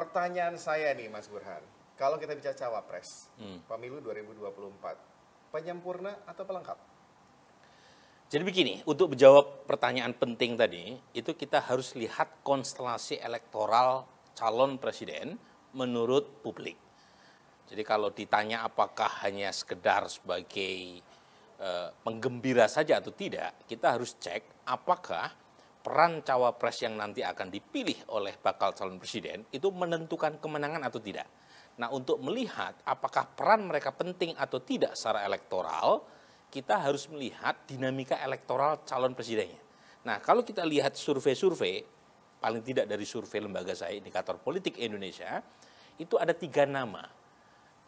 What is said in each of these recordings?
Pertanyaan saya nih Mas Burhan, kalau kita bicara cawapres, hmm. pemilu 2024, penyempurna atau pelengkap? Jadi begini, untuk menjawab pertanyaan penting tadi, itu kita harus lihat konstelasi elektoral calon presiden menurut publik. Jadi kalau ditanya apakah hanya sekedar sebagai e, penggembira saja atau tidak, kita harus cek apakah peran cawapres yang nanti akan dipilih oleh bakal calon presiden itu menentukan kemenangan atau tidak. Nah, untuk melihat apakah peran mereka penting atau tidak secara elektoral, kita harus melihat dinamika elektoral calon presidennya. Nah, kalau kita lihat survei-survei, paling tidak dari survei lembaga saya, Indikator Politik Indonesia, itu ada tiga nama.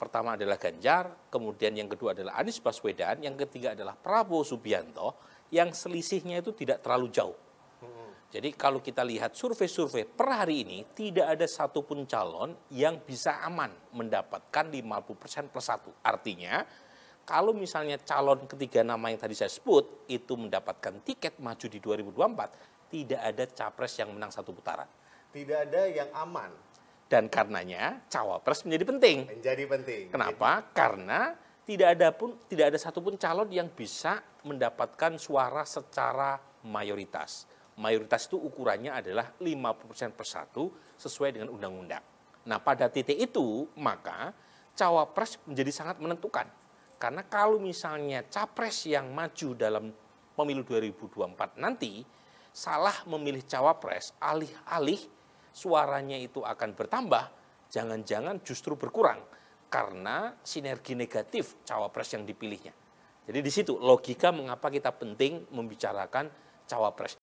Pertama adalah Ganjar, kemudian yang kedua adalah Anies Baswedan, yang ketiga adalah Prabowo Subianto, yang selisihnya itu tidak terlalu jauh jadi kalau kita lihat survei-survei per hari ini tidak ada satupun calon yang bisa aman mendapatkan 50% plus satu. Artinya kalau misalnya calon ketiga nama yang tadi saya sebut itu mendapatkan tiket maju di 2024 tidak ada capres yang menang satu putaran. Tidak ada yang aman. Dan karenanya cawapres menjadi penting. Menjadi penting. Kenapa? Jadi. Karena tidak ada pun tidak ada satupun calon yang bisa mendapatkan suara secara mayoritas mayoritas itu ukurannya adalah 50% persatu sesuai dengan undang-undang. Nah pada titik itu maka cawapres menjadi sangat menentukan. Karena kalau misalnya capres yang maju dalam pemilu 2024 nanti salah memilih cawapres alih-alih suaranya itu akan bertambah, jangan-jangan justru berkurang karena sinergi negatif cawapres yang dipilihnya. Jadi di situ logika mengapa kita penting membicarakan cawapres.